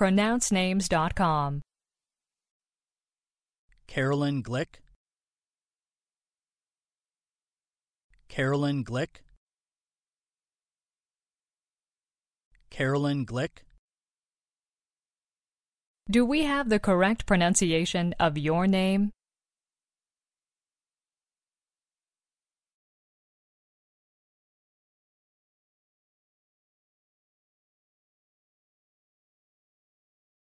pronouncenames.com. Carolyn Glick, Carolyn Glick, Carolyn Glick. Do we have the correct pronunciation of your name?